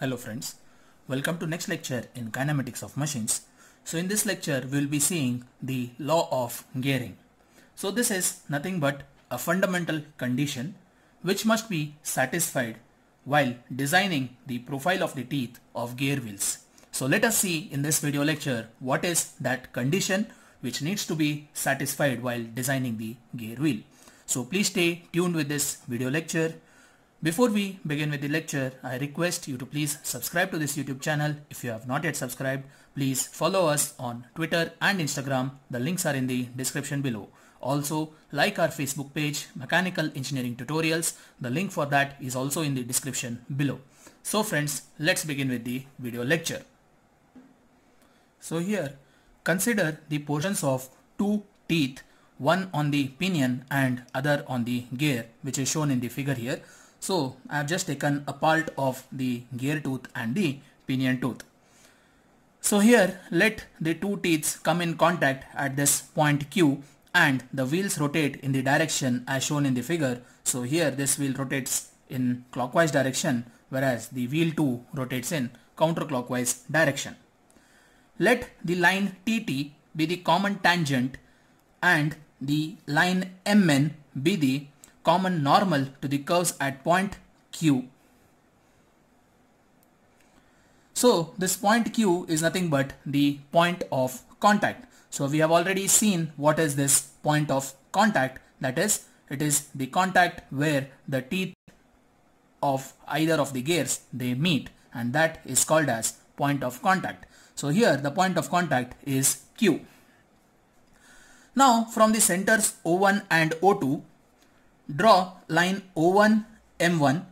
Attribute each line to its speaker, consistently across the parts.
Speaker 1: Hello friends, welcome to next lecture in kinematics of machines. So in this lecture we will be seeing the law of gearing. So this is nothing but a fundamental condition which must be satisfied while designing the profile of the teeth of gear wheels. So let us see in this video lecture what is that condition which needs to be satisfied while designing the gear wheel. So please stay tuned with this video lecture before we begin with the lecture, I request you to please subscribe to this YouTube channel. If you have not yet subscribed, please follow us on Twitter and Instagram. The links are in the description below. Also, like our Facebook page, Mechanical Engineering Tutorials. The link for that is also in the description below. So friends, let's begin with the video lecture. So here, consider the portions of two teeth, one on the pinion and other on the gear, which is shown in the figure here. So I have just taken a part of the gear tooth and the pinion tooth. So here let the two teeth come in contact at this point Q and the wheels rotate in the direction as shown in the figure. So here this wheel rotates in clockwise direction whereas the wheel 2 rotates in counterclockwise direction. Let the line TT be the common tangent and the line MN be the common normal to the curves at point Q. So this point Q is nothing but the point of contact. So we have already seen what is this point of contact that is it is the contact where the teeth of either of the gears they meet and that is called as point of contact. So here the point of contact is Q. Now from the centers O1 and O2 draw line O1 M1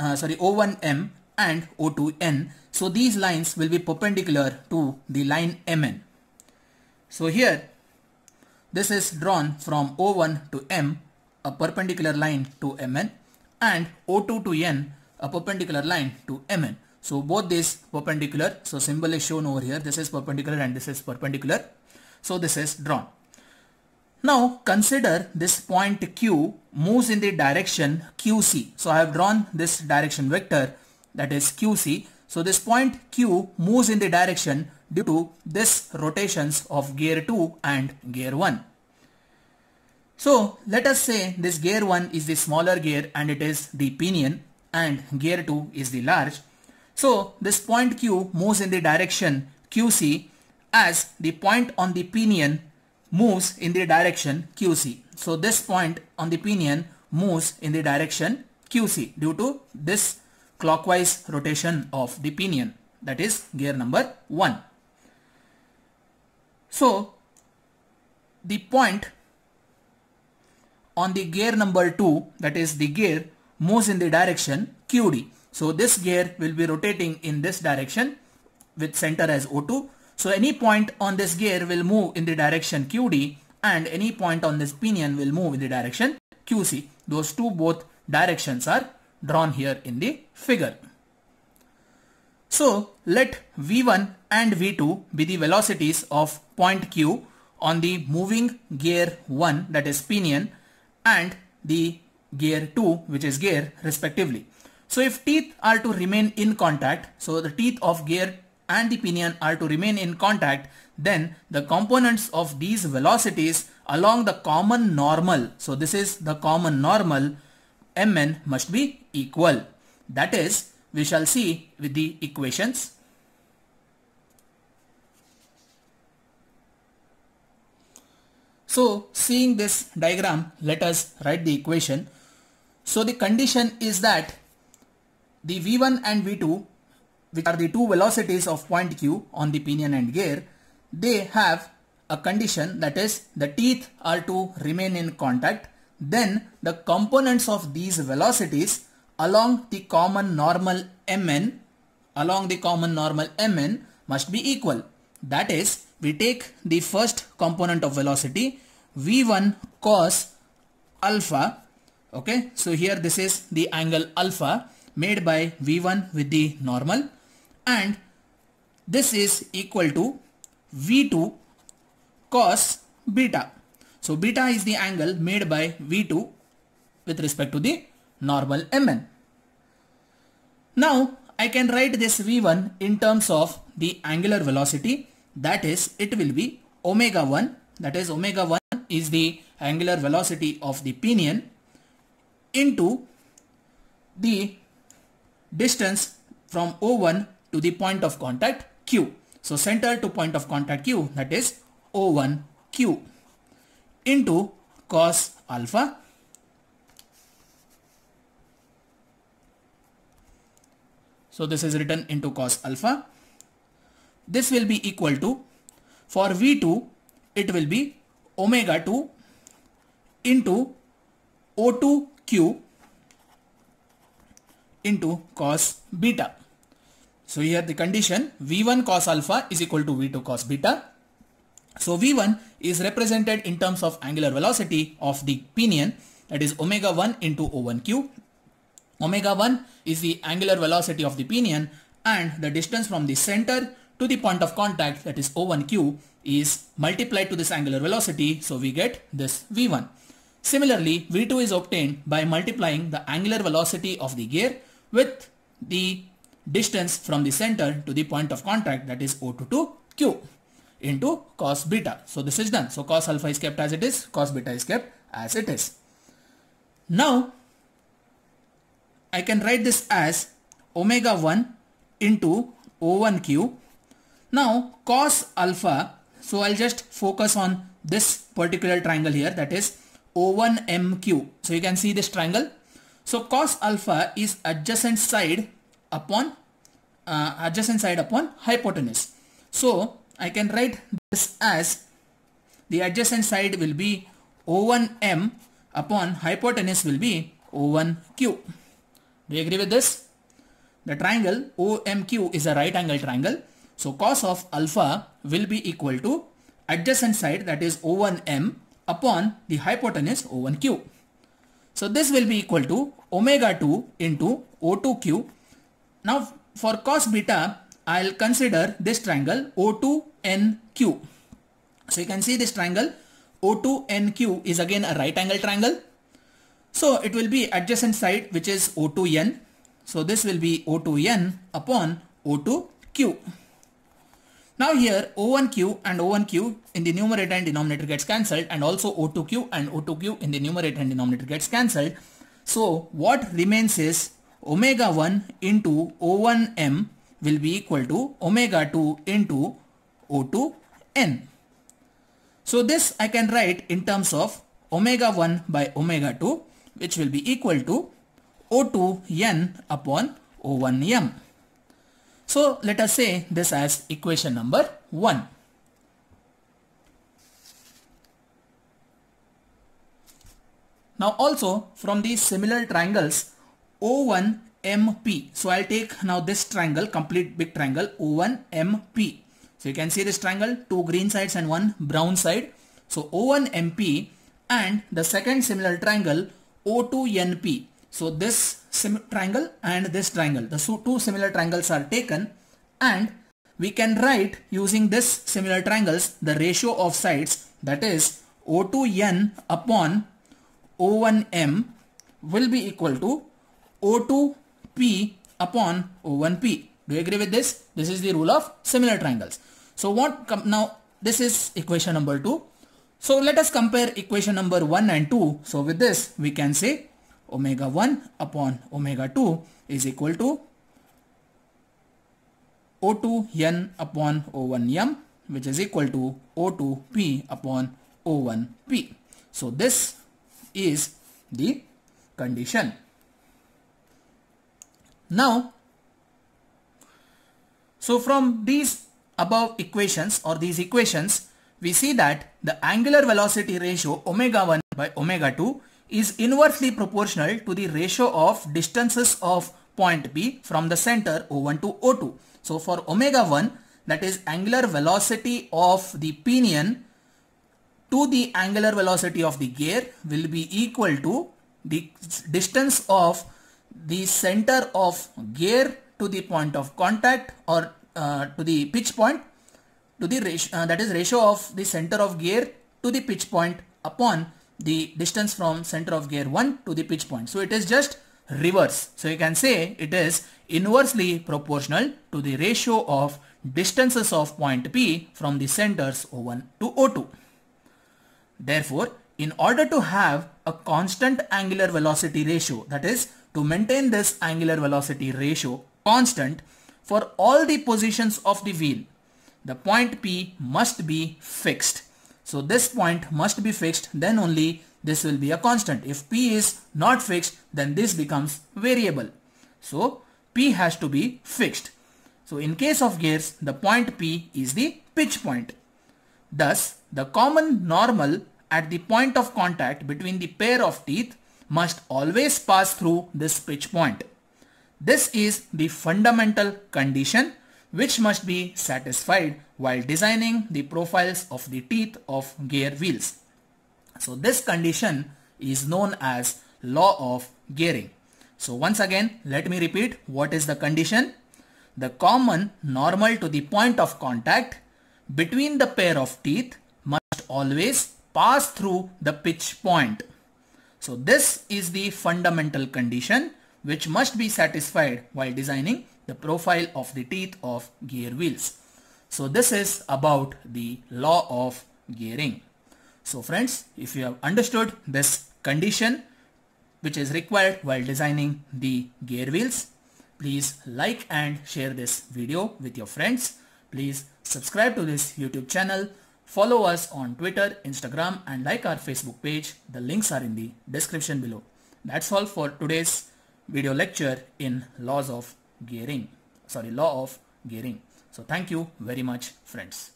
Speaker 1: uh, sorry O1 M and o 2 N so these lines will be perpendicular to the line MN so here this is drawn from O1 to M a perpendicular line to MN and O2 to N a perpendicular line to MN so both these perpendicular so symbol is shown over here this is perpendicular and this is perpendicular so this is drawn now consider this point Q moves in the direction QC. So I have drawn this direction vector that is QC. So this point Q moves in the direction due to this rotations of gear 2 and gear 1. So let us say this gear 1 is the smaller gear and it is the pinion and gear 2 is the large. So this point Q moves in the direction QC as the point on the pinion moves in the direction QC. So this point on the pinion moves in the direction QC due to this clockwise rotation of the pinion that is gear number 1. So the point on the gear number 2 that is the gear moves in the direction QD. So this gear will be rotating in this direction with center as O2 so any point on this gear will move in the direction QD and any point on this pinion will move in the direction QC. Those two both directions are drawn here in the figure. So let V1 and V2 be the velocities of point Q on the moving gear 1 that is pinion and the gear 2 which is gear respectively. So if teeth are to remain in contact, so the teeth of gear and the pinion are to remain in contact, then the components of these velocities along the common normal, so this is the common normal, mn must be equal. That is, we shall see with the equations. So seeing this diagram, let us write the equation. So the condition is that the V1 and V2 which are the two velocities of point Q on the pinion and gear, they have a condition that is the teeth are to remain in contact. Then the components of these velocities along the common normal Mn along the common normal Mn must be equal. That is, we take the first component of velocity V1 cos alpha. Okay, so here this is the angle alpha made by V1 with the normal and this is equal to V2 cos beta. So beta is the angle made by V2 with respect to the normal Mn. Now I can write this V1 in terms of the angular velocity that is it will be omega 1 that is omega 1 is the angular velocity of the pinion into the distance from O1 to the point of contact Q. So center to point of contact Q that is O1 Q into cos alpha So this is written into cos alpha. This will be equal to for V2 it will be omega 2 into O2 Q into cos beta. So here the condition V1 cos alpha is equal to V2 cos beta. So V1 is represented in terms of angular velocity of the pinion that is omega 1 into O1q. Omega 1 is the angular velocity of the pinion and the distance from the center to the point of contact that is O1q is multiplied to this angular velocity so we get this V1. Similarly, V2 is obtained by multiplying the angular velocity of the gear with the distance from the center to the point of contact that is O to 2Q into cos beta. So this is done. So cos alpha is kept as it is, cos beta is kept as it is. Now I can write this as omega 1 into O1Q. Now cos alpha, so I'll just focus on this particular triangle here that is O1MQ. So you can see this triangle. So cos alpha is adjacent side upon uh, adjacent side upon hypotenuse. So I can write this as the adjacent side will be O1M upon hypotenuse will be O1Q. Do you agree with this? The triangle OMQ is a right angle triangle. So cos of alpha will be equal to adjacent side that is O1M upon the hypotenuse O1Q. So this will be equal to omega 2 into O2Q now for cos beta, I'll consider this triangle O2NQ. So you can see this triangle O2NQ is again a right angle triangle. So it will be adjacent side which is O2N. So this will be O2N upon O2Q. Now here O1Q and O1Q in the numerator and denominator gets cancelled and also O2Q and O2Q in the numerator and denominator gets cancelled. So what remains is omega 1 into O1m will be equal to omega 2 into O2n. So this I can write in terms of omega 1 by omega 2 which will be equal to O2n upon O1m. So let us say this as equation number 1. Now also from these similar triangles O1 MP. So I'll take now this triangle, complete big triangle O1 MP. So you can see this triangle, two green sides and one brown side. So O1 MP and the second similar triangle O2 NP. So this triangle and this triangle, the two similar triangles are taken and we can write using this similar triangles the ratio of sides that is O2N upon O1M will be equal to O2P upon O1P. Do you agree with this? This is the rule of similar triangles. So what now this is equation number 2. So let us compare equation number 1 and 2. So with this we can say omega 1 upon omega 2 is equal to O2n upon O1m which is equal to O2p upon O1p. So this is the condition. Now, so from these above equations or these equations, we see that the angular velocity ratio omega 1 by omega 2 is inversely proportional to the ratio of distances of point B from the center O1 to O2. So for omega 1 that is angular velocity of the pinion to the angular velocity of the gear will be equal to the distance of the center of gear to the point of contact or uh, to the pitch point to the ratio uh, that is ratio of the center of gear to the pitch point upon the distance from center of gear 1 to the pitch point. So it is just reverse. So you can say it is inversely proportional to the ratio of distances of point P from the centers O1 to O2. Therefore, in order to have a constant angular velocity ratio that is to maintain this angular velocity ratio constant for all the positions of the wheel, the point P must be fixed. So this point must be fixed then only this will be a constant. If P is not fixed then this becomes variable. So P has to be fixed. So in case of gears the point P is the pitch point. Thus the common normal at the point of contact between the pair of teeth must always pass through this pitch point. This is the fundamental condition which must be satisfied while designing the profiles of the teeth of gear wheels. So this condition is known as law of gearing. So once again, let me repeat what is the condition? The common normal to the point of contact between the pair of teeth must always pass through the pitch point. So this is the fundamental condition which must be satisfied while designing the profile of the teeth of gear wheels. So this is about the law of gearing. So friends, if you have understood this condition which is required while designing the gear wheels, please like and share this video with your friends. Please subscribe to this YouTube channel Follow us on Twitter, Instagram and like our Facebook page. The links are in the description below. That's all for today's video lecture in laws of gearing, sorry, law of gearing. So thank you very much friends.